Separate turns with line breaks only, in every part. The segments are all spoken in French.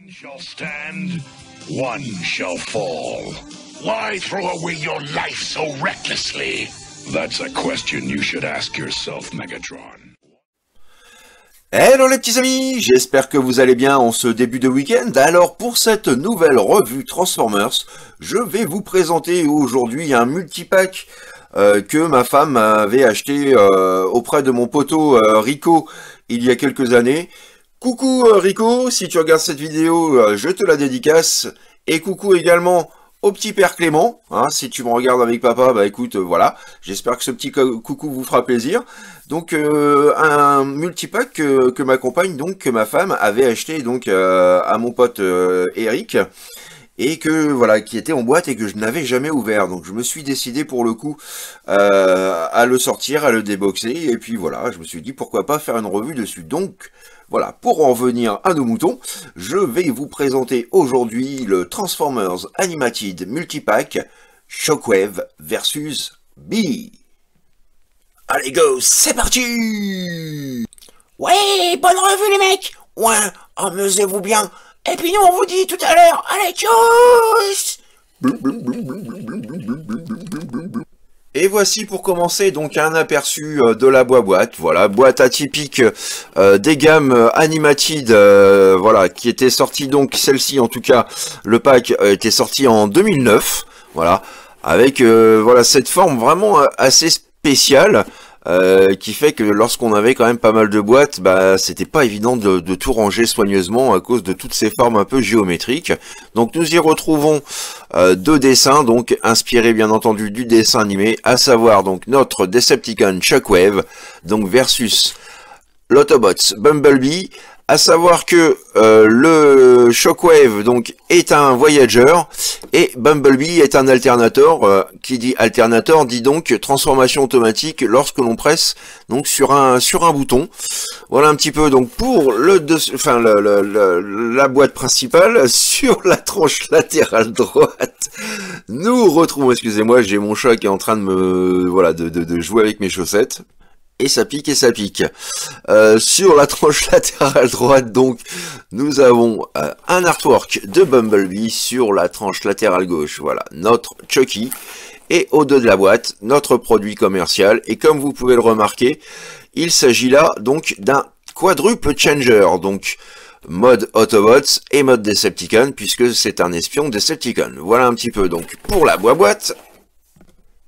One shall stand, one shall fall. Why throw away your life so recklessly? That's a question you should ask yourself, Megatron. Hello les petits amis, j'espère que vous allez bien en ce début de week-end. Alors pour cette nouvelle revue Transformers, je vais vous présenter aujourd'hui un multipack pack euh, que ma femme avait acheté euh, auprès de mon poteau euh, Rico il y a quelques années. Coucou euh, Rico, si tu regardes cette vidéo, euh, je te la dédicace. Et coucou également au petit père Clément. Hein, si tu me regardes avec papa, bah écoute, euh, voilà. J'espère que ce petit coucou vous fera plaisir. Donc un multipack que, que, ma compagne, donc que ma femme avait acheté donc à mon pote Eric et que voilà qui était en boîte et que je n'avais jamais ouvert donc je me suis décidé pour le coup à le sortir à le déboxer et puis voilà je me suis dit pourquoi pas faire une revue dessus donc voilà, pour en venir à nos moutons, je vais vous présenter aujourd'hui le Transformers Animated Multipack Shockwave versus B. Allez go, c'est parti Ouais, bonne revue les mecs Ouais, amusez-vous bien Et puis nous on vous dit tout à l'heure, allez tchuss et voici pour commencer donc un aperçu euh, de la boîte. Voilà, boîte atypique euh, des gammes euh, Animated, voilà, qui était sortie donc celle-ci en tout cas, le pack était sorti en 2009, voilà, avec voilà cette forme vraiment assez spéciale. Euh, qui fait que lorsqu'on avait quand même pas mal de boîtes, bah, c'était pas évident de, tout ranger soigneusement à cause de toutes ces formes un peu géométriques. Donc nous y retrouvons euh, deux dessins, donc inspirés bien entendu du dessin animé, à savoir donc notre Decepticon Shockwave, donc versus l'Autobots Bumblebee, à savoir que euh, le Shockwave donc est un voyageur et Bumblebee est un alternateur, qui dit alternateur dit donc transformation automatique lorsque l'on presse donc sur un sur un bouton. Voilà un petit peu donc pour le enfin le, la boîte principale sur la tranche latérale droite. Nous retrouvons excusez-moi j'ai mon chat qui est en train de me voilà de, de, de jouer avec mes chaussettes et ça pique et ça pique. Euh, sur la tranche latérale droite, donc, nous avons euh, un artwork de Bumblebee sur la tranche latérale gauche. Voilà, notre Chucky. Et au dos de la boîte, notre produit commercial. Et comme vous pouvez le remarquer, il s'agit là donc d'un quadruple changer. Donc, mode Autobots et mode Decepticon, puisque c'est un espion Decepticon. Voilà un petit peu donc pour la boîte.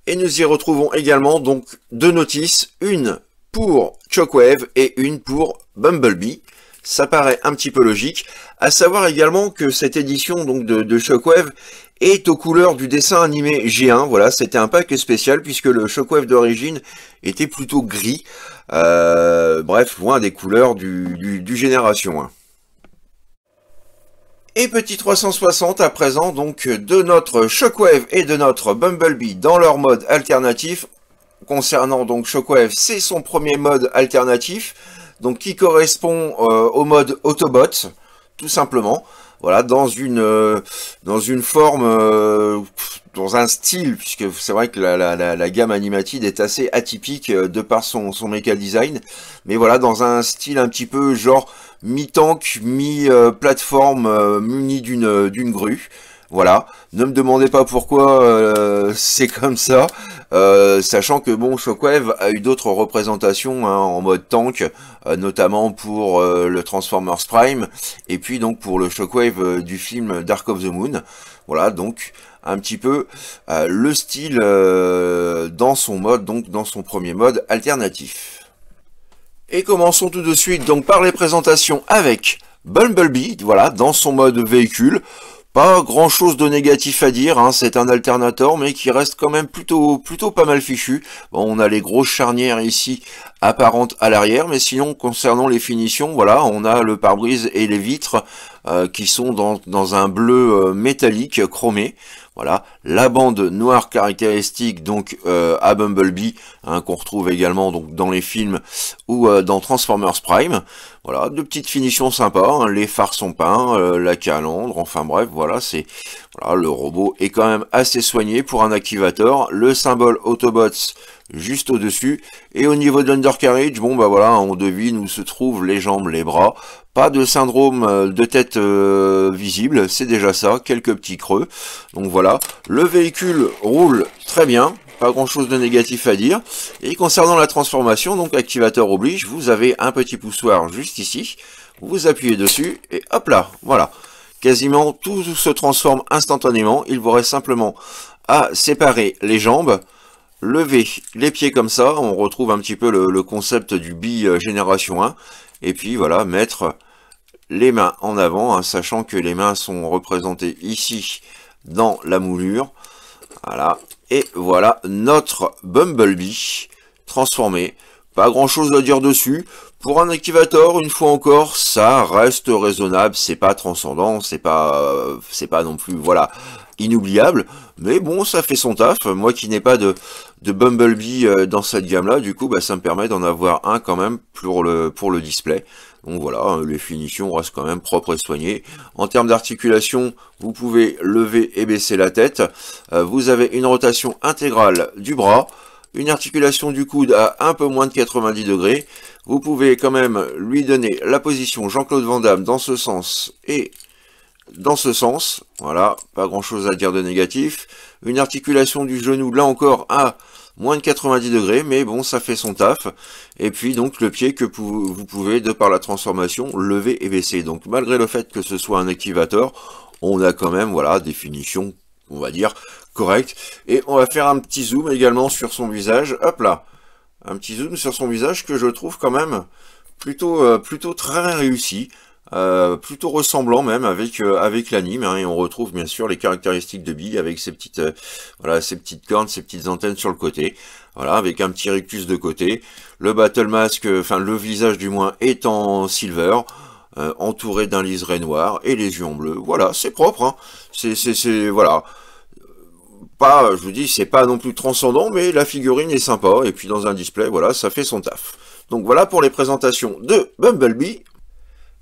Et nous y retrouvons également donc deux notices, une pour Shockwave et une pour Bumblebee. Ça paraît un petit peu logique. À savoir également que cette édition donc de, de Shockwave est aux couleurs du dessin animé G1. Voilà, c'était un pack spécial puisque le Shockwave d'origine était plutôt gris. Euh, bref, loin des couleurs du, du, Génération. 1. Et petit 360 à présent donc de notre Shockwave et de notre Bumblebee dans leur mode alternatif. Concernant donc Shockwave, c'est son premier mode alternatif, donc qui correspond euh, au mode Autobot, tout simplement. Voilà, dans une euh, dans une forme, euh, dans un style, puisque c'est vrai que la, gamme animatide est assez atypique de par son, son méca design, mais voilà, dans un style un petit peu genre mi-tank, mi-plateforme euh, euh, muni d'une euh, d'une grue. Voilà, ne me demandez pas pourquoi c'est comme ça, sachant que bon, Shockwave a eu d'autres représentations hein, en mode tank, notamment pour le Transformers Prime, et puis donc pour le Shockwave du film Dark of the Moon. Voilà, donc un petit peu le style dans son mode, donc dans son premier mode alternatif. Et commençons tout de suite donc par les présentations avec Bumblebee, voilà, dans son mode véhicule. Pas grand chose de négatif à dire, hein, c'est un alternator mais qui reste quand même plutôt plutôt pas mal fichu. on a les grosses charnières ici apparentes à l'arrière, mais sinon concernant les finitions, voilà, on a le pare-brise et les vitres euh, qui sont dans, dans un bleu euh, métallique chromé. Voilà, la bande noire caractéristique donc euh, à Bumblebee, hein, qu'on retrouve également donc dans les films ou dans Transformers Prime. Voilà, deux petites finitions sympas, hein. les phares sont peints, euh, la calandre, enfin bref, voilà, c'est voilà, le robot est quand même assez soigné pour un activateur, le symbole Autobots juste au-dessus, et au niveau de l'undercarriage, bon bah voilà, on devine où se trouvent les jambes, les bras, pas de syndrome euh, de tête euh, visible, c'est déjà ça, quelques petits creux, donc voilà, le véhicule roule très bien, pas grand chose de négatif à dire. Et concernant la transformation, donc activateur oblige, vous avez un petit poussoir juste ici, vous appuyez dessus et hop là, voilà. Quasiment tout se transforme instantanément, il vous reste simplement à séparer les jambes, lever les pieds comme ça, on retrouve un petit peu le, concept du bi génération 1, et puis voilà, mettre les mains en avant, hein, sachant que les mains sont représentées ici dans la moulure, voilà. Et voilà notre Bumblebee transformé. Pas grand chose à dire dessus. Pour un activator, une fois encore, ça reste raisonnable. C'est pas transcendant, c'est pas, euh, c'est pas non plus, voilà, inoubliable. Mais bon, ça fait son taf. Moi qui n'ai pas de, Bumblebee euh, dans cette gamme-là, du coup, bah, ça me permet d'en avoir un quand même le, pour le display. Donc voilà, hein, les finitions restent quand même propres et soignées. En termes d'articulation, vous pouvez lever et baisser la tête. Euh, vous avez une rotation intégrale du bras, une articulation du coude à un peu moins de 90 degrés. Vous pouvez quand même lui donner la position Jean-Claude Van Damme dans ce sens et dans ce sens. Voilà, pas grand chose à dire de négatif. Une articulation du genou, là encore, à moins de 90 degrés, mais bon, ça fait son taf. Et puis donc le pied que vous pouvez, de par la transformation, lever et baisser. Donc malgré le fait que ce soit un activateur, on a quand même voilà des finitions, on va dire, correctes. Et on va faire un petit zoom également sur son visage. Hop là Un petit zoom sur son visage que je trouve quand même plutôt, euh, plutôt très réussi. Euh, plutôt ressemblant même avec euh, avec l'anime hein, et on retrouve bien sûr les caractéristiques de Bill avec ses petites euh, voilà ses petites cornes ses petites antennes sur le côté voilà avec un petit rictus de côté le battle mask enfin le visage du moins est en silver entouré d'un liseré noir et les yeux en bleu voilà c'est propre hein. c'est c'est voilà pas je vous dis c'est pas non plus transcendant mais la figurine est sympa et puis dans un display voilà ça fait son taf donc voilà pour les présentations de Bumblebee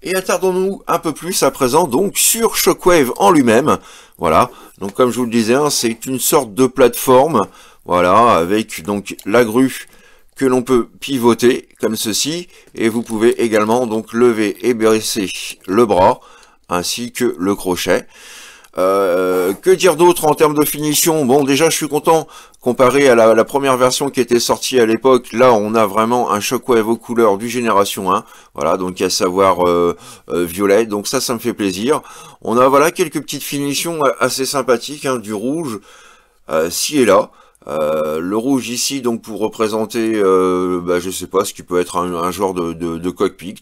et attardons-nous un peu plus à présent donc sur Shockwave en lui-même. Voilà, donc comme je vous le disais, hein, c'est une sorte de plateforme, voilà, avec donc la grue que l'on peut pivoter comme ceci, et vous pouvez également donc lever et baisser le bras, ainsi que le crochet. Euh, que dire d'autre en termes de finition Bon, déjà, je suis content comparé à la, première version qui était sortie à l'époque. Là, on a vraiment un Shockwave aux couleurs du Génération 1. Voilà, donc à savoir euh, euh, violet. Donc ça, ça me fait plaisir. On a voilà quelques petites finitions assez sympathiques. Hein, du rouge, euh, ci et là. le rouge ici donc pour représenter, bah, je sais pas, ce qui peut être un, un genre de, de, de, cockpit,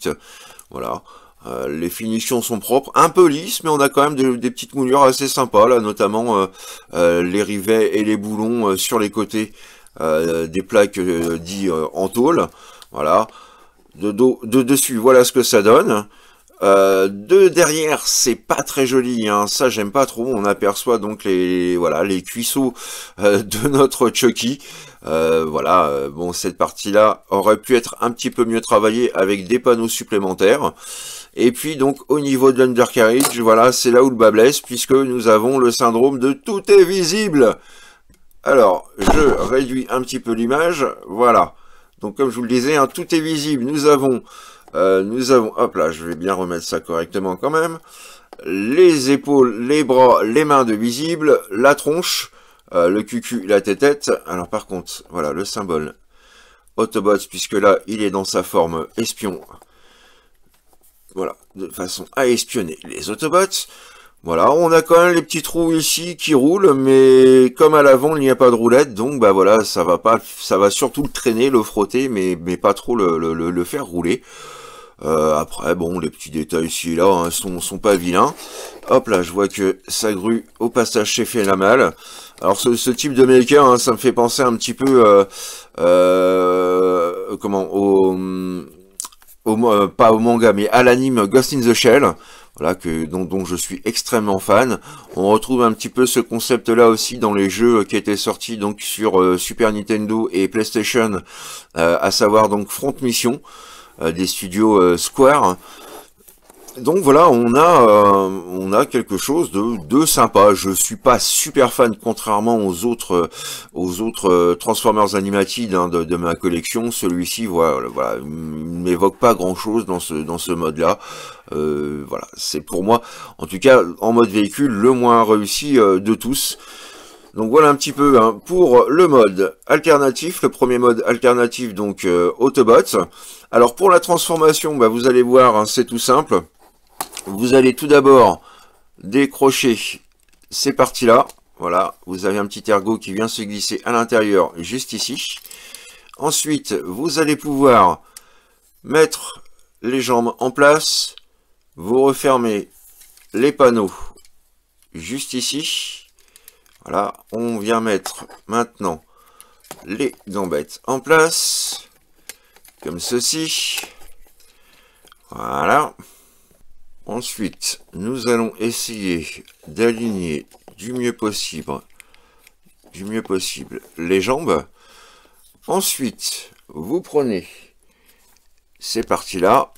voilà. Euh, les finitions sont propres, un peu lisses, mais on a quand même des petites moulures assez sympas, là, notamment euh, euh, les rivets et les boulons sur les côtés des plaques dites en tôle. Voilà. De, dos, de dessus, voilà ce que ça donne. de derrière, c'est pas très joli, hein. ça j'aime pas trop. On aperçoit donc les voilà les cuisseaux de notre Chucky. voilà, bon cette partie-là aurait pu être un petit peu mieux travaillée avec des panneaux supplémentaires. Et puis donc au niveau de l'undercarriage, voilà, c'est là où le bas blesse, puisque nous avons le syndrome de tout est visible. Alors, je réduis un petit peu l'image, voilà. Donc comme je vous le disais, hein, tout est visible. Nous avons, euh, nous avons, hop là, je vais bien remettre ça correctement quand même. Les épaules, les bras, les mains de visible, la tronche, le euh, le cucu, la tête-tête. Alors par contre, voilà, le symbole Autobots, puisque là, il est dans sa forme espion. Voilà, de façon à espionner les Autobots. Voilà, on a quand même les petits trous ici qui roulent, mais comme à l'avant, il n'y a pas de roulette, donc bah voilà, ça va pas, ça va surtout le traîner, le frotter, mais, mais pas trop le, le, faire rouler. Euh, après, bon, les petits détails ici et là hein, sont, sont pas vilains. Hop là, je vois que ça grue au passage fait la mal. Alors ce, ce, type de hein, maker, ça me fait penser un petit peu, euh, euh comment, au euh, pas au manga, mais à l'anime Ghost in the Shell, voilà, que, dont, je suis extrêmement fan. On retrouve un petit peu ce concept-là aussi dans les jeux qui étaient sortis donc sur euh, Super Nintendo et PlayStation, euh, à savoir donc Front Mission des studios Square donc voilà, on a, euh, on a quelque chose de, de, sympa. Je suis pas super fan, contrairement aux autres, aux autres euh, Transformers Animated hein, de, ma collection. Celui-ci, voilà, voilà, m'évoque pas grand-chose dans ce, dans ce mode-là. Euh, voilà, c'est pour moi, en tout cas, en mode véhicule, le moins réussi de tous. Donc voilà un petit peu hein, pour le mode alternatif, le premier mode alternatif donc Autobot. Alors pour la transformation, bah, vous allez voir, hein, c'est tout simple vous allez tout d'abord décrocher ces parties-là. Voilà, vous avez un petit ergot qui vient se glisser à l'intérieur, juste ici. Ensuite, vous allez pouvoir mettre les jambes en place. Vous refermez les panneaux juste ici. Voilà, on vient mettre maintenant les gambettes en place, comme ceci. Voilà. Ensuite, nous allons essayer d'aligner du mieux possible du mieux possible les jambes. Ensuite, vous prenez ces parties-là,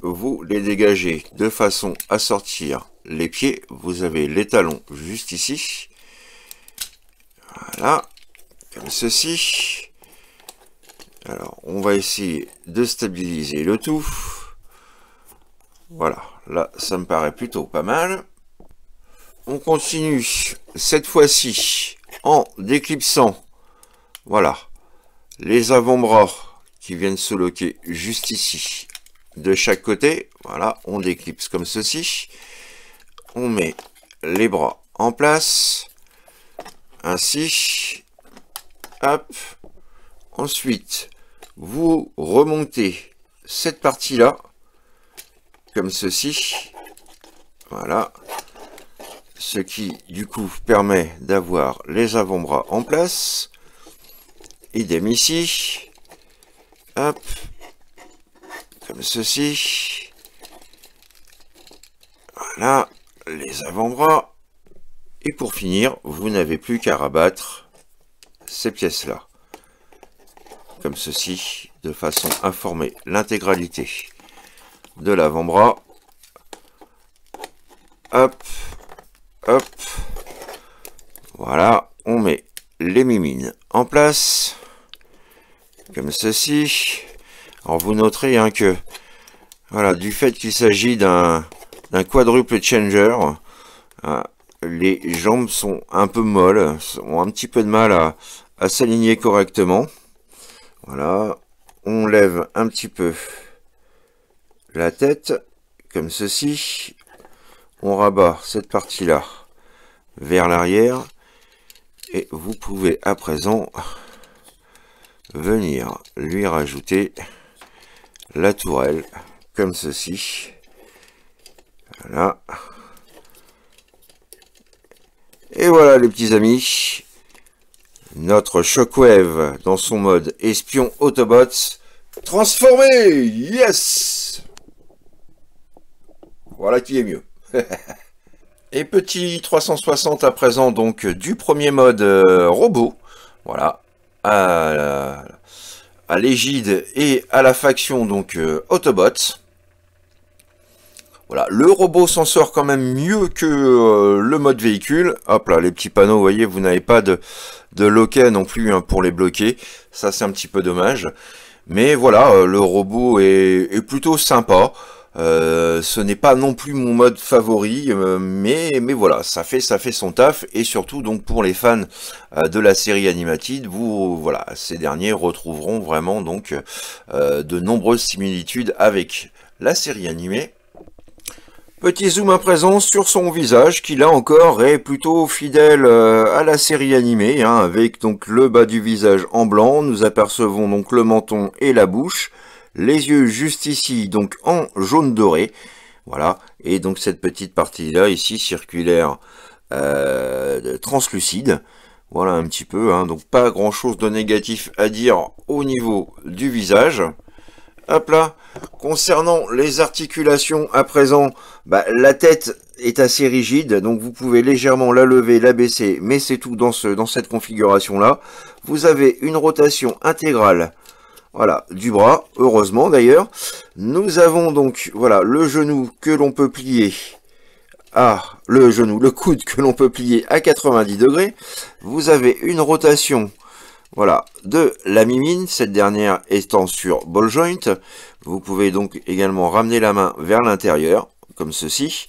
vous les dégagez de façon à sortir les pieds. Vous avez les talons juste ici. Voilà, comme ceci. Alors, on va essayer de stabiliser le tout. Voilà, là, ça me paraît plutôt pas mal. On continue, cette fois-ci, en déclipsant, voilà, les avant-bras qui viennent se loquer juste ici, de chaque côté. Voilà, on déclipse comme ceci. On met les bras en place, ainsi, hop. Ensuite, vous remontez cette partie-là, comme ceci. Voilà. Ce qui, du coup, permet d'avoir les avant-bras en place. Idem ici. Hop. Comme ceci. Voilà. Les avant-bras. Et pour finir, vous n'avez plus qu'à rabattre ces pièces-là. Comme ceci, de façon à former l'intégralité de l'avant-bras. Hop, hop. Voilà, on met les mimines en place. Comme ceci. Alors vous noterez hein, que voilà, du fait qu'il s'agit d'un quadruple changer, hein, les jambes sont un peu molles, ont un petit peu de mal à s'aligner correctement. Voilà, on lève un petit peu la tête comme ceci. On rabat cette partie-là vers l'arrière et vous pouvez à présent venir lui rajouter la tourelle comme ceci voilà et voilà les petits amis notre shockwave dans son mode espion autobots transformé yes voilà qui est mieux. Et petit 360 à présent donc du premier mode euh, robot. Voilà. À, l'égide et à la faction donc euh, Autobots. Voilà, le robot s'en sort quand même mieux que euh, le mode véhicule. Hop là, les petits panneaux, vous voyez, vous n'avez pas de, de loquet non plus hein, pour les bloquer. Ça, c'est un petit peu dommage. Mais voilà, le robot est, est plutôt sympa. Euh, ce n'est pas non plus mon mode favori, euh, mais, voilà, ça fait, ça fait son taf. Et surtout, donc pour les fans euh, de la série animatide vous, voilà, ces derniers retrouveront vraiment donc de nombreuses similitudes avec la série animée. Petit zoom à présent sur son visage qui là encore est plutôt fidèle à la série animée hein, avec donc le bas du visage en blanc, nous apercevons donc le menton et la bouche, les yeux juste ici, donc en jaune doré. Voilà, et donc cette petite partie-là, ici, circulaire, euh, translucide. Voilà un petit peu, hein. donc pas grand-chose de négatif à dire au niveau du visage. Hop là, concernant les articulations à présent, bah, la tête est assez rigide, donc vous pouvez légèrement la lever, la baisser, mais c'est tout dans, dans cette configuration-là. Vous avez une rotation intégrale voilà, du bras, heureusement d'ailleurs. Nous avons donc, voilà, le genou que l'on peut plier à, le genou, le coude que l'on peut plier à 90 degrés. Vous avez une rotation, voilà, de la mimine, cette dernière étant sur ball joint. Vous pouvez donc également ramener la main vers l'intérieur, comme ceci.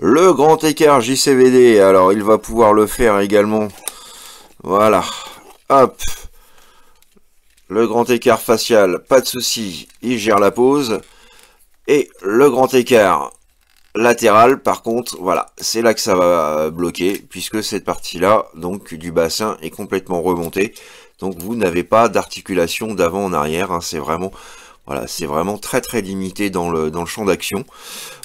Le grand écart JCVD, alors il va pouvoir le faire également, voilà, hop, le grand écart facial, pas de souci, il gère la pose. Et le grand écart latéral, par contre, voilà, c'est là que ça va bloquer, puisque cette partie-là, donc du bassin, est complètement remontée. Donc vous n'avez pas d'articulation d'avant en arrière, hein, c'est vraiment... Voilà, c'est vraiment très très limité dans le, dans le champ d'action.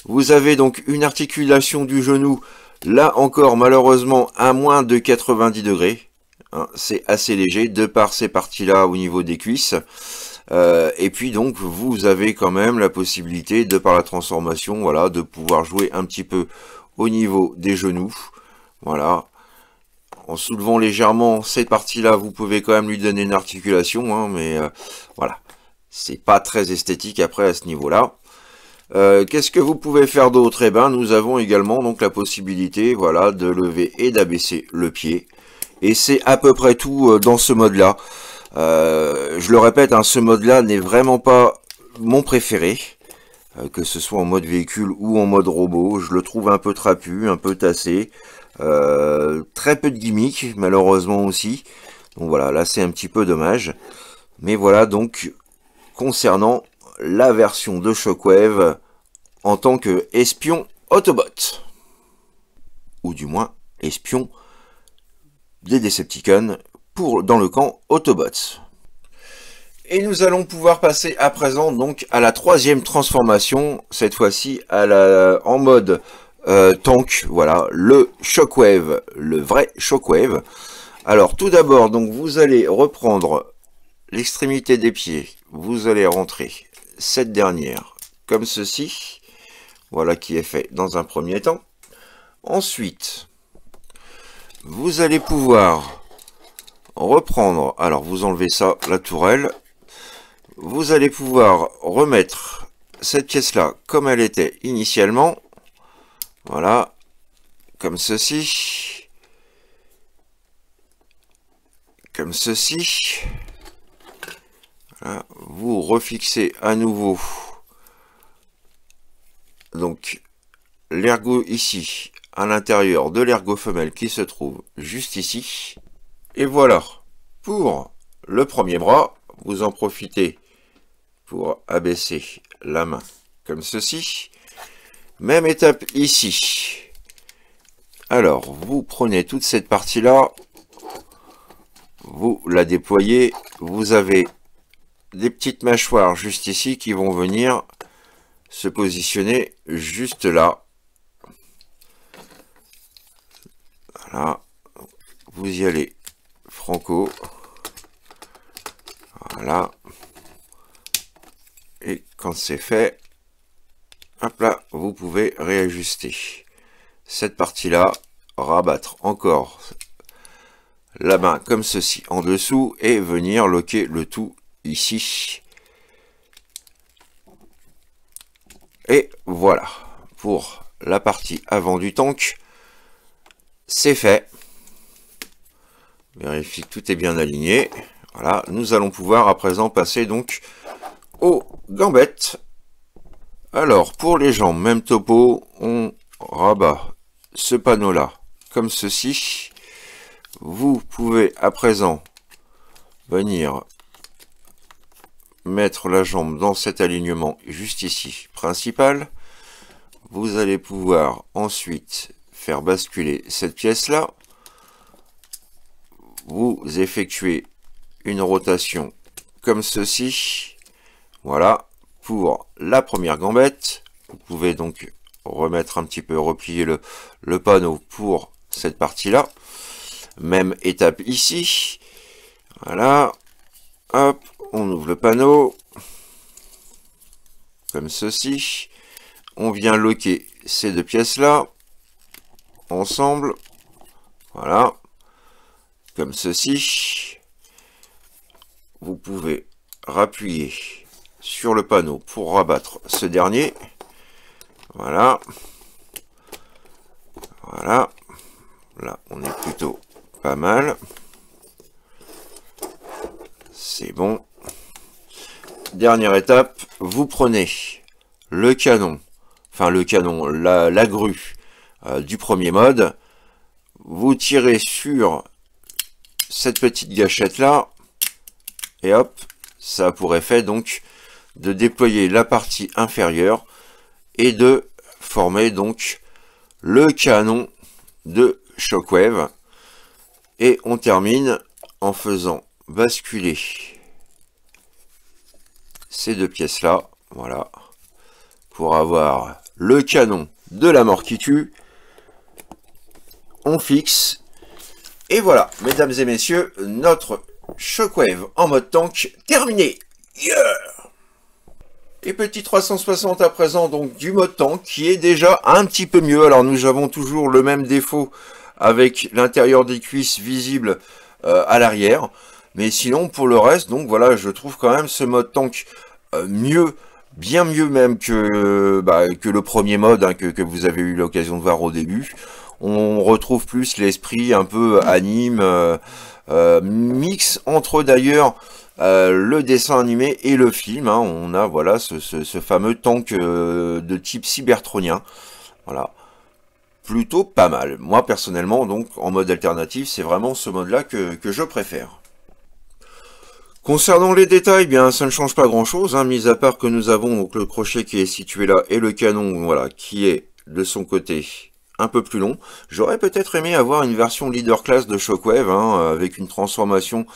Vous avez donc une articulation du genou, là encore malheureusement à moins de 90 degrés. Hein, c'est assez léger de par ces parties-là au niveau des cuisses. Euh, et puis donc vous avez quand même la possibilité de par la transformation voilà, de pouvoir jouer un petit peu au niveau des genoux. Voilà. En soulevant légèrement cette partie-là, vous pouvez quand même lui donner une articulation, hein, mais euh, voilà. C'est pas très esthétique après à ce niveau-là. Euh, qu'est-ce que vous pouvez faire d'autre Eh ben, nous avons également donc la possibilité voilà, de lever et d'abaisser le pied. Et c'est à peu près tout euh, dans ce mode-là. Euh, je le répète, hein, ce mode-là n'est vraiment pas mon préféré. Euh, que ce soit en mode véhicule ou en mode robot, je le trouve un peu trapu, un peu tassé. très peu de gimmicks, malheureusement aussi. Donc voilà, là c'est un petit peu dommage. Mais voilà donc concernant la version de Shockwave en tant que espion Autobot. Ou du moins espion des Decepticons pour, dans le camp Autobots. Et nous allons pouvoir passer à présent donc à la troisième transformation, cette fois-ci à la, en mode euh, tank, voilà, le Shockwave, le vrai Shockwave. Alors tout d'abord, donc vous allez reprendre l'extrémité des pieds, vous allez rentrer cette dernière comme ceci, voilà qui est fait dans un premier temps. Ensuite, vous allez pouvoir reprendre, alors vous enlevez ça, la tourelle, vous allez pouvoir remettre cette pièce là comme elle était initialement, voilà, comme ceci, comme ceci, vous refixez à nouveau donc l'ergot ici à l'intérieur de l'ergot femelle qui se trouve juste ici. Et voilà, pour le premier bras, vous en profitez pour abaisser la main comme ceci. Même étape ici. Alors, vous prenez toute cette partie-là, vous la déployez, vous avez des petites mâchoires juste ici qui vont venir se positionner juste là. Vous y allez franco. Voilà. Et quand c'est fait, hop là, vous pouvez réajuster. Cette partie-là, rabattre encore la main comme ceci en dessous et venir loquer le tout ici. Et voilà pour la partie avant du tank. C'est fait. Vérifie que tout est bien aligné. Voilà, nous allons pouvoir à présent passer donc aux gambettes. Alors, pour les jambes, même topo, on rabat ce panneau-là comme ceci. Vous pouvez à présent venir mettre la jambe dans cet alignement juste ici principal. Vous allez pouvoir ensuite faire basculer cette pièce-là. Vous effectuez une rotation comme ceci. Voilà, pour la première gambette. Vous pouvez donc remettre un petit peu, replier le, panneau pour cette partie-là. Même étape ici. Voilà. Hop, on ouvre le panneau. Comme ceci. On vient loquer ces deux pièces-là ensemble. Voilà. Comme ceci. Vous pouvez rappuyer sur le panneau pour rabattre ce dernier. Voilà. Voilà. Là, on est plutôt pas mal. C'est bon. Dernière étape, vous prenez le canon, enfin le canon, la, la grue euh, du premier mode, vous tirez sur cette petite gâchette là, et hop, ça a pour effet donc de déployer la partie inférieure et de former donc le canon de Shockwave. Et on termine en faisant basculer ces deux pièces là, voilà, pour avoir le canon de la mort qui tue fixe. Et voilà, mesdames et messieurs, notre Shockwave en mode tank terminé. et petit 360 à présent donc du mode tank qui est déjà un petit peu mieux. Alors nous avons toujours le même défaut avec l'intérieur des cuisses visible euh, à l'arrière. Mais sinon pour le reste, donc voilà, je trouve quand même ce mode tank euh, mieux bien mieux même que, bah, que le premier mode hein, que, vous avez eu l'occasion de voir au début on retrouve plus l'esprit un peu euh, anime, euh, euh, mix entre d'ailleurs euh, le dessin animé et le film. Hein. On a voilà ce, fameux tank de type cybertronien. Voilà. Plutôt pas mal. Moi personnellement, donc en mode alternatif, c'est vraiment ce mode-là que, je préfère. Concernant les détails, bien ça ne change pas grand chose, hein, mis à part que nous avons donc le crochet qui est situé là et le canon voilà, qui est de son côté un peu plus long. J'aurais peut-être aimé avoir une version leader class de Shockwave, hein, avec une transformation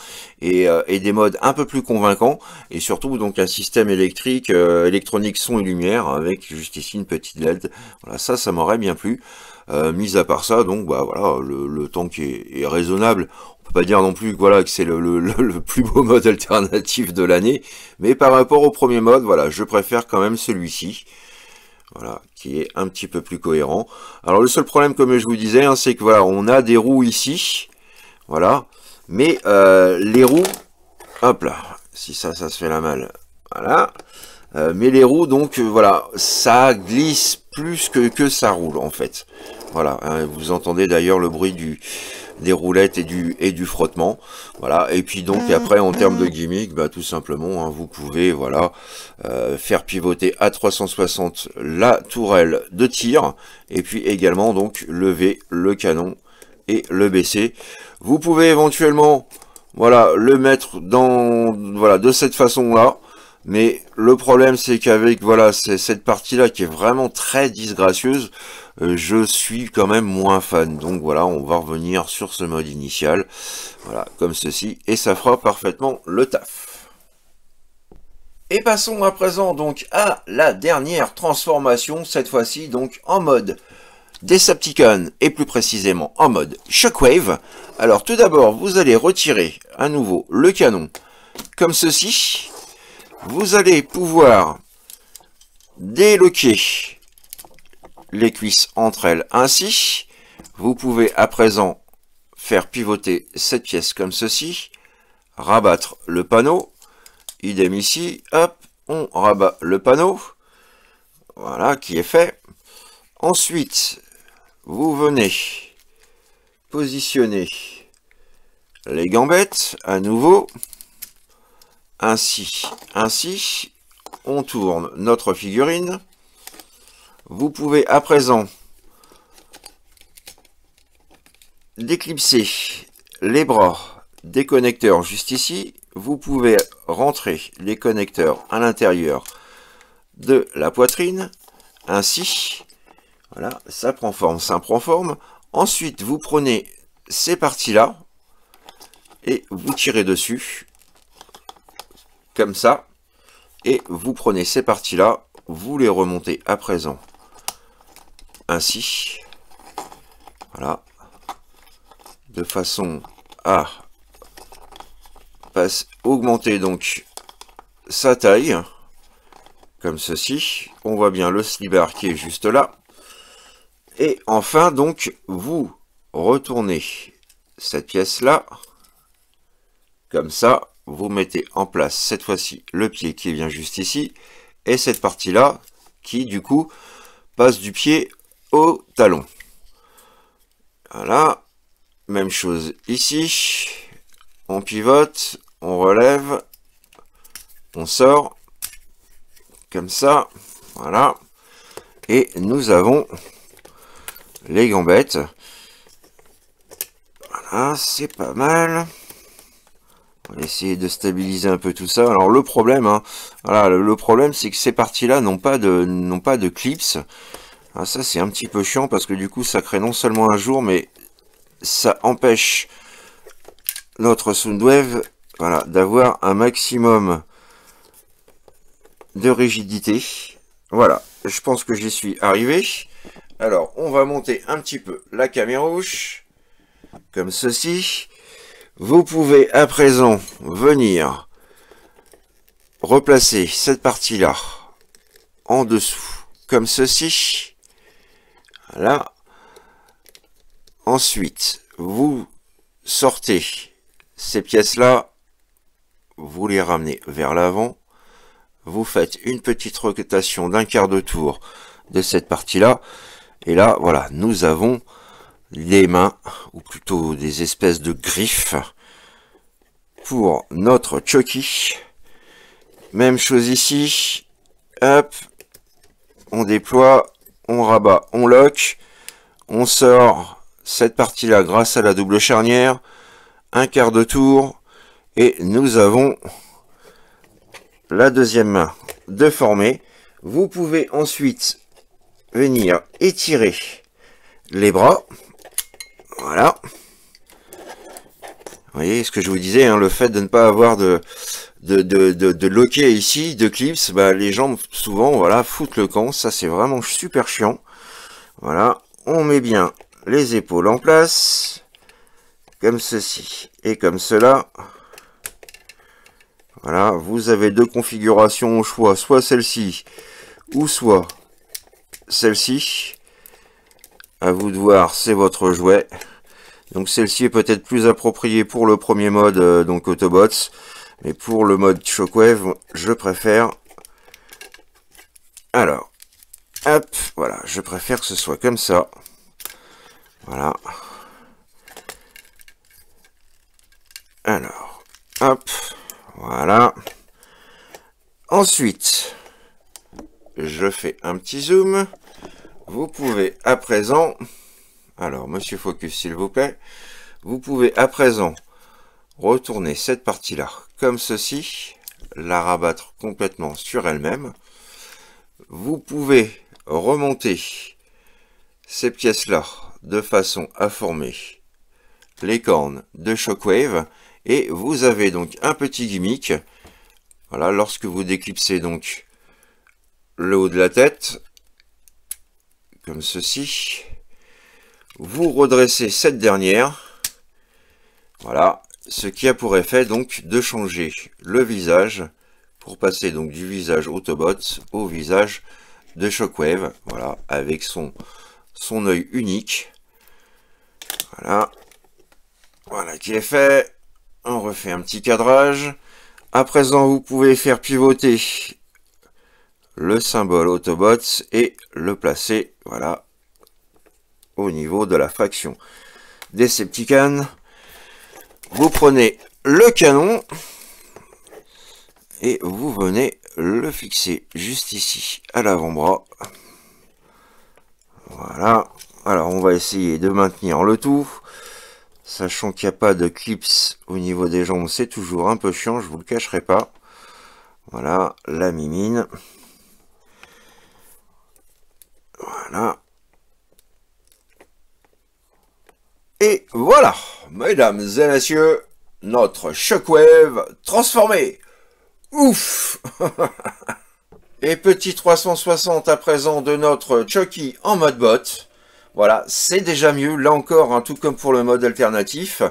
euh, et, des modes un peu plus convaincants, et surtout donc un système électrique, euh, électronique, son et lumière, avec juste ici une petite LED. Voilà, ça, ça m'aurait bien plu. Euh, mis à part ça, donc bah voilà, le, le temps qui est, est raisonnable, on peut pas dire non plus que voilà que c'est le, le, le, plus beau mode alternatif de l'année, mais par rapport au premier mode, voilà, je préfère quand même celui-ci. Voilà, qui est un petit peu plus cohérent. Alors le seul problème, comme je vous disais, hein, c'est que voilà, on a des roues ici. Voilà. Mais euh, les roues. Hop là. Si ça, ça se fait la malle. Voilà. Euh, mais les roues, donc euh, voilà, ça glisse plus que, ça roule en fait. Voilà, hein, vous entendez d'ailleurs le bruit du, des roulettes et du, et du frottement. Voilà. Et puis donc mm, après en termes de mm. gimmick, bah, tout simplement, hein, vous pouvez voilà euh, faire pivoter à 360 la tourelle de tir et puis également donc lever le canon et le baisser. Vous pouvez éventuellement voilà le mettre dans voilà de cette façon là mais le problème, c'est qu'avec voilà, cette partie-là qui est vraiment très disgracieuse, euh, je suis quand même moins fan. Donc voilà, on va revenir sur ce mode initial, voilà, comme ceci, et ça fera parfaitement le taf. Et passons à présent donc à la dernière transformation, cette fois-ci donc en mode Decepticon, et plus précisément en mode Shockwave. Alors tout d'abord, vous allez retirer à nouveau le canon, comme ceci, vous allez pouvoir déloquer les cuisses entre elles ainsi. Vous pouvez à présent faire pivoter cette pièce comme ceci, rabattre le panneau, idem ici, hop, on rabat le panneau, voilà, qui est fait. Ensuite, vous venez positionner les gambettes à nouveau, ainsi, ainsi, on tourne notre figurine. Vous pouvez à présent déclipser les bras des connecteurs juste ici. Vous pouvez rentrer les connecteurs à l'intérieur de la poitrine. Ainsi, voilà, ça prend forme, ça prend forme. Ensuite, vous prenez ces parties-là et vous tirez dessus comme ça. Et vous prenez ces parties-là, vous les remontez à présent ainsi. Voilà. De façon à passe, augmenter donc sa taille, comme ceci. On voit bien le slibar qui est juste là. Et enfin, donc, vous retournez cette pièce-là, comme ça, vous mettez en place cette fois-ci le pied qui vient juste ici et cette partie-là qui du coup passe du pied au talon. Voilà, même chose ici, on pivote, on relève, on sort, comme ça, voilà, et nous avons les gambettes, voilà, c'est pas mal. On va essayer de stabiliser un peu tout ça. Alors le problème, hein, voilà, le problème c'est que ces parties-là n'ont pas de clips. Ah, ça c'est un petit peu chiant parce que du coup ça crée non seulement un jour, mais ça empêche notre Soundwave voilà, d'avoir un maximum de rigidité. Voilà, je pense que j'y suis arrivé. Alors, on va monter un petit peu la caméra rouge, comme ceci. Vous pouvez à présent venir replacer cette partie-là en dessous, comme ceci. Voilà. Ensuite, vous sortez ces pièces-là, vous les ramenez vers l'avant, vous faites une petite rotation d'un quart de tour de cette partie-là, et là, voilà, nous avons les mains, ou plutôt des espèces de griffes, pour notre Chucky. Même chose ici. Hop. On déploie, on rabat, on lock. On sort cette partie-là grâce à la double charnière. Un quart de tour. Et nous avons la deuxième main de Vous pouvez ensuite venir étirer les bras. Voilà. Vous voyez ce que je vous disais, hein, le fait de ne pas avoir de, de, de, de, de loquet ici, de clips, bah, les jambes souvent voilà, foutent le camp, ça c'est vraiment super chiant. Voilà, on met bien les épaules en place, comme ceci et comme cela. Voilà, vous avez deux configurations au choix, soit celle-ci ou soit celle-ci. À vous de voir, c'est votre jouet. Donc celle-ci est peut-être plus appropriée pour le premier mode, euh, donc Autobots. Mais pour le mode Shockwave, je préfère... Alors, hop, voilà, je préfère que ce soit comme ça. Voilà. Alors, hop, voilà. Ensuite, je fais un petit zoom vous pouvez à présent, alors monsieur Focus s'il vous plaît, vous pouvez à présent retourner cette partie-là comme ceci, la rabattre complètement sur elle-même. Vous pouvez remonter ces pièces-là de façon à former les cornes de Shockwave et vous avez donc un petit gimmick. Voilà, lorsque vous déclipsez donc le haut de la tête, comme ceci. Vous redressez cette dernière. Voilà, ce qui a pour effet donc de changer le visage pour passer donc du visage Autobot au visage de Shockwave. Voilà, avec son, son œil unique. Voilà. Voilà qui est fait. On refait un petit cadrage. À présent, vous pouvez faire pivoter le symbole Autobots et le placer, voilà, au niveau de la fraction Decepticon. Vous prenez le canon et vous venez le fixer juste ici à l'avant-bras. Voilà. Alors on va essayer de maintenir le tout. Sachant qu'il n'y a pas de clips au niveau des jambes, c'est toujours un peu chiant, je vous le cacherai pas. Voilà, la mimine. Voilà. Et voilà, mesdames et messieurs, notre shockwave transformé. Ouf Et petit 360 à présent de notre Chucky en mode bot. Voilà, c'est déjà mieux, là encore, un hein, tout comme pour le mode alternatif.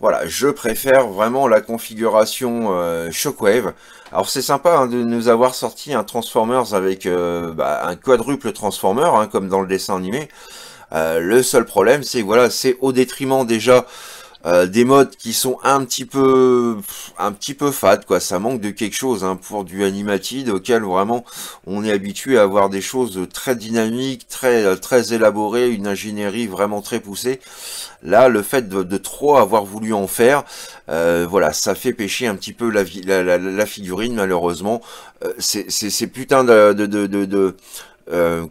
Voilà, je préfère vraiment la configuration euh, Shockwave. Alors c'est sympa hein, de nous avoir sorti un Transformers avec euh, bah, un quadruple Transformer, hein, comme dans le dessin animé. Euh, le seul problème, c'est voilà, c'est au détriment déjà euh, des modes qui sont un petit peu un petit peu fat quoi ça manque de quelque chose hein, pour du animatide auquel vraiment on est habitué à avoir des choses très dynamiques très euh, très élaborées une ingénierie vraiment très poussée là le fait de, de trop avoir voulu en faire euh, voilà ça fait pêcher un petit peu la, figurine malheureusement c'est putain de, de,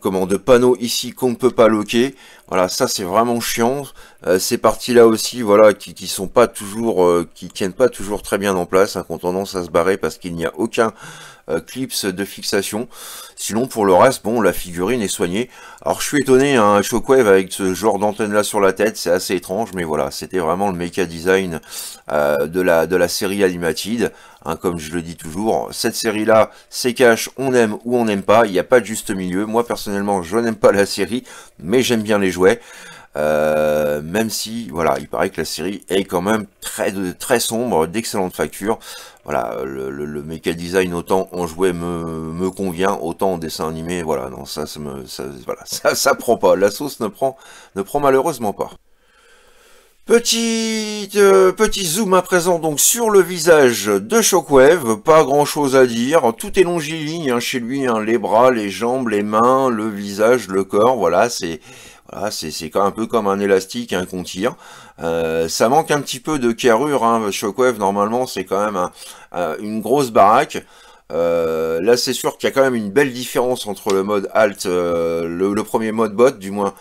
comment de panneaux ici qu'on ne peut pas loquer. Voilà, ça c'est vraiment chiant. Euh, ces parties-là aussi, voilà, qui, qui sont pas toujours, euh, qui tiennent pas toujours très bien en place, hein, qui ont tendance à se barrer parce qu'il n'y a aucun euh, clips de fixation. Sinon, pour le reste, bon, la figurine est soignée. Alors, je suis étonné, un hein, Shockwave avec ce genre d'antenne-là sur la tête, c'est assez étrange, mais voilà, c'était vraiment le méca design de, la, de la série Animated. Hein, comme je le dis toujours, cette série-là, c'est cache, on aime ou on n'aime pas, il n'y a pas de juste milieu. Moi, personnellement, je n'aime pas la série, mais j'aime bien les jouets. Euh, même si, voilà, il paraît que la série est quand même très, très sombre, d'excellente facture. Voilà, le, le, le design autant en jouet me, me convient, autant en dessin animé, voilà, non, ça, ça, me, ça, voilà, ça, ça prend pas, la sauce ne prend, ne prend malheureusement pas. Petit, euh, petit zoom à présent donc sur le visage de Shockwave, pas grand chose à dire, tout est longiligne hein, chez lui, hein, les bras, les jambes, les mains, le visage, le corps, voilà, c'est voilà, c'est un peu comme un élastique un contir. Euh, ça manque un petit peu de carrure. Hein. Shockwave, normalement, c'est quand même euh, une grosse baraque. Euh, là, c'est sûr qu'il y a quand même une belle différence entre le mode Alt, le, premier mode bot, du moins,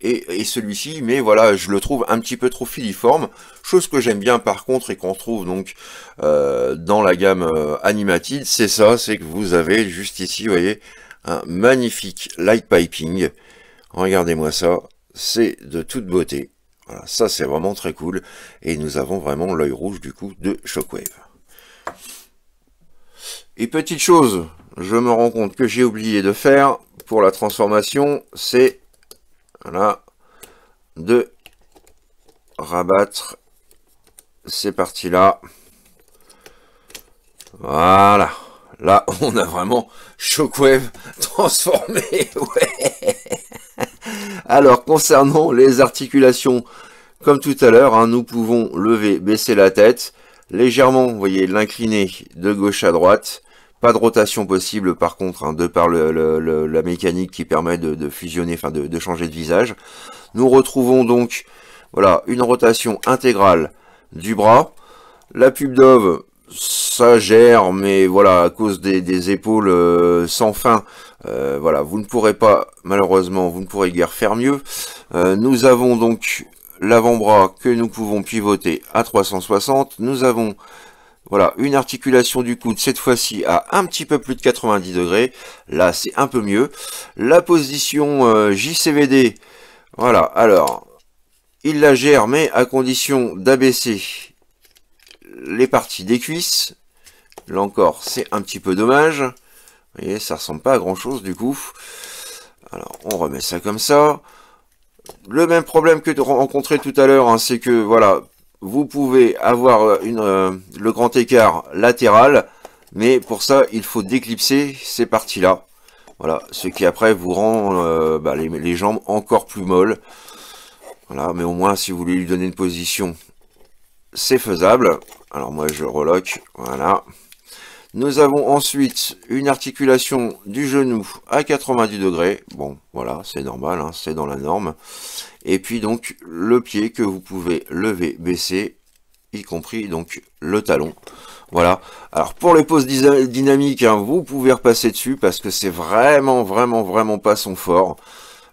et, celui-ci. Mais voilà, je le trouve un petit peu trop filiforme. Chose que j'aime bien, par contre, et qu'on trouve donc dans la gamme Animated, c'est ça, c'est que vous avez juste ici, vous voyez, un magnifique light piping Regardez-moi ça, c'est de toute beauté. Voilà, ça c'est vraiment très cool. Et nous avons vraiment l'œil rouge du coup de Shockwave. Et petite chose, je me rends compte que j'ai oublié de faire pour la transformation, c'est voilà, de rabattre ces parties-là. Voilà. Là, on a vraiment Shockwave transformé. Ouais. Alors, concernant les articulations, comme tout à l'heure, hein, nous pouvons lever, baisser la tête, légèrement, vous voyez, l'incliner de gauche à droite. Pas de rotation possible par contre, hein, de par la mécanique qui permet de, fusionner, enfin de, changer de visage. Nous retrouvons donc voilà, une rotation intégrale du bras. La pub d'ove, ça gère, mais voilà, à cause des, épaules euh, sans fin, euh, voilà, vous ne pourrez pas, malheureusement, vous ne pourrez guère faire mieux. Euh, nous avons donc l'avant-bras que nous pouvons pivoter à 360. Nous avons voilà, une articulation du coude, cette fois-ci à un petit peu plus de 90 degrés. Là, c'est un peu mieux. La position euh, JCVD, voilà, alors, il la gère, mais à condition d'abaisser les parties des cuisses. Là encore, c'est un petit peu dommage. Vous voyez, ça ressemble pas à grand chose du coup. Alors, on remet ça comme ça. Le même problème que de rencontrer tout à l'heure, hein, c'est que voilà, vous pouvez avoir euh, euh, le grand écart latéral, mais pour ça, il faut déclipser ces parties-là. Voilà, ce qui après vous rend euh, bah, les, jambes encore plus molles. Voilà, mais au moins, si vous voulez lui donner une position, c'est faisable. Alors moi, je reloque, voilà. Nous avons ensuite une articulation du genou à 90 degrés. Bon, voilà, c'est normal, hein, c'est dans la norme. Et puis donc le pied que vous pouvez lever, baisser, y compris donc le talon. Voilà. Alors pour les poses dynamiques, hein, vous pouvez repasser dessus parce que c'est vraiment, vraiment, vraiment pas son fort.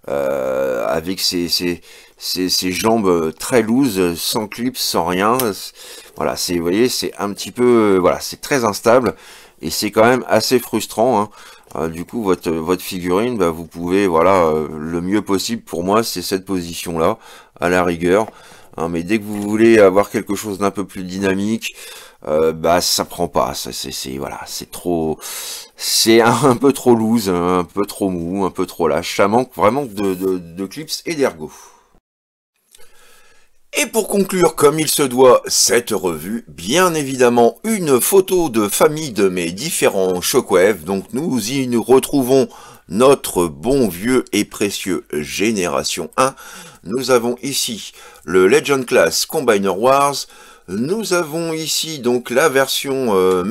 Euh, avec ces ses, jambes euh, très loose, euh, sans clips, sans rien. Euh, voilà, c'est vous voyez, c'est un petit peu, voilà, c'est très instable et c'est quand même assez frustrant. Hein. du coup, votre votre figurine, bah, vous pouvez, voilà, le mieux possible pour moi, c'est cette position là, à la rigueur. Hein. mais dès que vous voulez avoir quelque chose d'un peu plus dynamique, bah ça prend pas. C'est voilà, c'est trop, c'est un, peu trop loose, un peu trop mou, un peu trop lâche. Ça manque vraiment de, de clips et d'ergo. Et pour conclure, comme il se doit, cette revue, bien évidemment, une photo de famille de mes différents Shockwave. Donc nous y nous retrouvons notre bon vieux et précieux Génération 1. Nous avons ici le Legend Class Combiner Wars. Nous avons ici donc la version euh,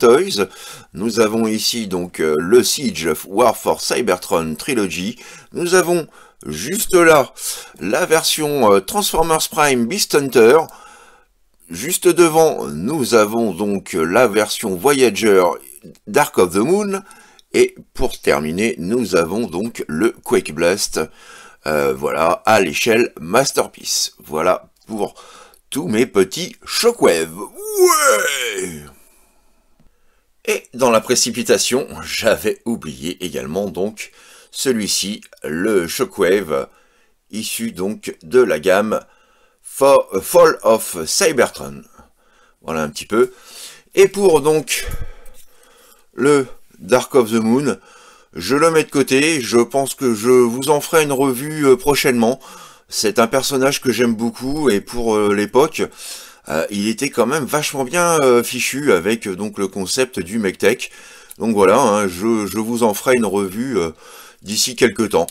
Toys. Nous avons ici donc euh, le Siege of War for Cybertron Trilogy. Nous avons juste là, la version euh, Transformers Prime Beast Hunter. Juste devant, nous avons donc la version Voyager Dark of the Moon. Et pour terminer, nous avons donc le Quake Blast, euh, voilà, à l'échelle Masterpiece. Voilà pour tous mes petits Shockwave. Ouais Et dans la précipitation, j'avais oublié également donc celui-ci, le Shockwave, issu donc de la gamme Fall of Cybertron. Voilà un petit peu. Et pour donc le Dark of the Moon, je le mets de côté, je pense que je vous en ferai une revue euh, prochainement. C'est un personnage que j'aime beaucoup et pour euh, l'époque, euh, il était quand même vachement bien fichu avec donc le concept du tech Donc voilà, hein, je, vous en ferai une revue d'ici quelques temps.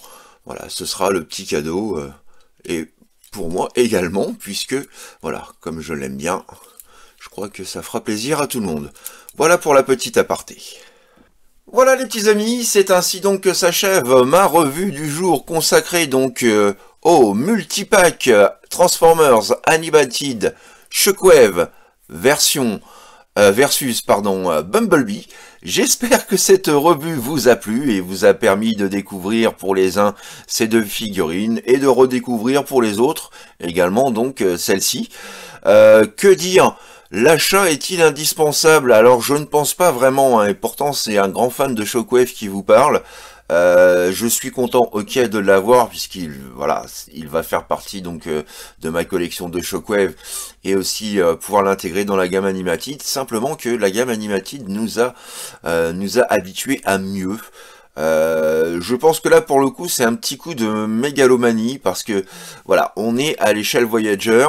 Voilà, ce sera le petit cadeau, euh, et pour moi également, puisque, voilà, comme je l'aime bien, je crois que ça fera plaisir à tout le monde. Voilà pour la petite aparté. Voilà les petits amis, c'est ainsi donc que s'achève ma revue du jour consacrée donc euh, au multipack Transformers Animated Shockwave version euh, versus pardon Bumblebee. J'espère que cette revue vous a plu et vous a permis de découvrir pour les uns ces deux figurines et de redécouvrir pour les autres également donc euh, celle-ci. Euh, que dire L'achat est-il indispensable Alors je ne pense pas vraiment, hein, et pourtant c'est un grand fan de Shockwave qui vous parle. Euh, je suis content, ok, de l'avoir puisqu'il voilà, il va faire partie donc euh, de ma collection de Shockwave et aussi euh, pouvoir l'intégrer dans la gamme animatide. Simplement que la gamme animatide nous a nous a habitués à mieux. je pense que là pour le coup c'est un petit coup de mégalomanie parce que voilà on est à l'échelle Voyager.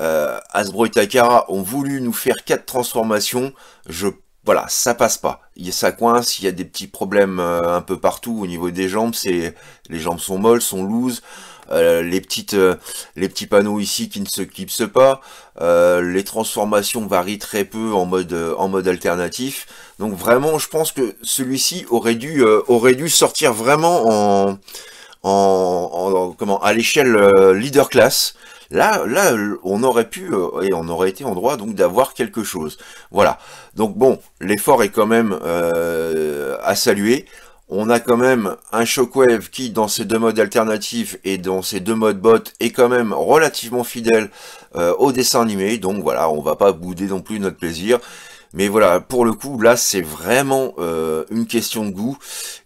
Euh, Hasbro et Takara ont voulu nous faire quatre transformations. Je voilà, ça passe pas. Ça coince, il y a des petits problèmes euh, un peu partout au niveau des jambes, c'est les jambes sont molles, sont looses, euh, les petites euh, les petits panneaux ici qui ne se clipsent pas, les transformations varient très peu en mode en mode alternatif. Donc vraiment, je pense que celui-ci aurait dû aurait dû sortir vraiment en en, en comment à l'échelle leader class Là, là, on aurait pu euh, et on aurait été en droit donc d'avoir quelque chose. Voilà. Donc bon, l'effort est quand même euh, à saluer. On a quand même un shockwave qui, dans ses deux modes alternatifs et dans ses deux modes bots, est quand même relativement fidèle euh, au dessin animé. Donc voilà, on va pas bouder non plus notre plaisir. Mais voilà, pour le coup, là, c'est vraiment une question de goût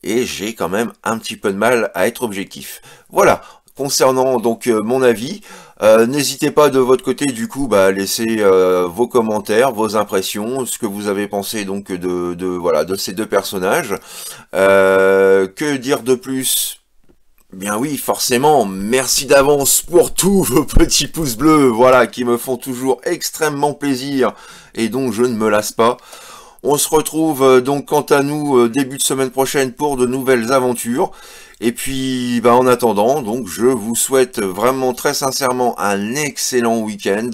et j'ai quand même un petit peu de mal à être objectif. Voilà, concernant donc mon avis, euh, n'hésitez pas de votre côté du coup bah, laisser euh, vos commentaires, vos impressions, ce que vous avez pensé donc de, voilà de ces deux personnages. Euh, que dire de plus Bien oui, forcément, merci d'avance pour tous vos petits pouces bleus, voilà, qui me font toujours extrêmement plaisir et dont je ne me lasse pas. On se retrouve donc quant à nous début de semaine prochaine pour de nouvelles aventures. Et puis, bah, en attendant, donc, je vous souhaite vraiment très sincèrement un excellent week-end.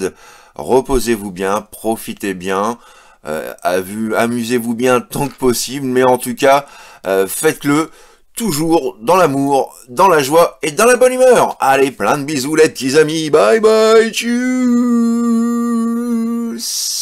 Reposez-vous bien, profitez bien, euh, amusez-vous bien tant que possible, mais en tout cas, euh, faites-le toujours dans l'amour, dans la joie et dans la bonne humeur. Allez, plein de bisous les petits amis, bye bye, tchuss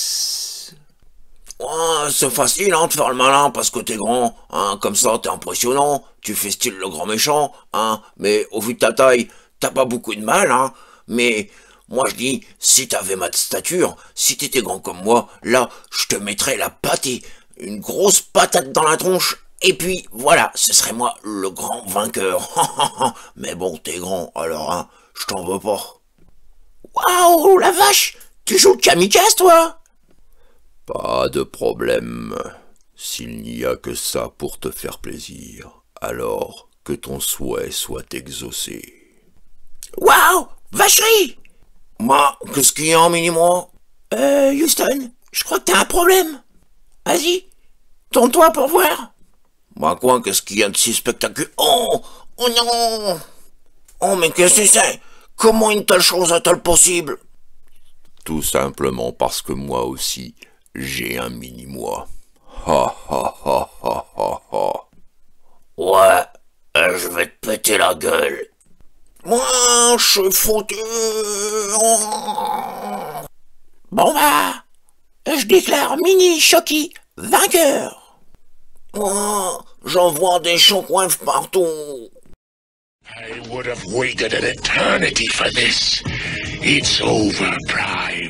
« Ouais, c'est facile hein, de faire le malin parce que t'es grand, hein, comme ça t'es impressionnant, tu fais style le grand méchant, hein, mais au vu de ta taille, t'as pas beaucoup de mal, hein, mais moi je dis, si t'avais ma stature, si t'étais grand comme moi, là, je te mettrais la pâtée, une grosse patate dans la tronche, et puis voilà, ce serait moi le grand vainqueur. mais bon, t'es grand, alors hein, je t'en veux pas. Waouh, la vache, tu joues le kamikaze toi pas de problème. S'il n'y a que ça pour te faire plaisir, alors que ton souhait soit exaucé. Waouh Vacherie Moi, qu'est-ce qu'il y a en minimum ?»« Euh, Houston, je crois que t'as un problème. Vas-y, tourne-toi pour voir. Moi quoi, qu'est-ce qu'il y a de si spectaculaire Oh Oh non Oh mais qu'est-ce que c'est Comment une telle chose est-elle possible Tout simplement parce que moi aussi, j'ai un mini-moi. Ha ha ha ha ha Ouais, euh, je vais te péter la gueule. Moi, je suis foutu. Bon bah, je déclare Mini Chucky vainqueur. Moi, j'envoie des shockwave partout. I would have waited an eternity for this. It's over, Prime.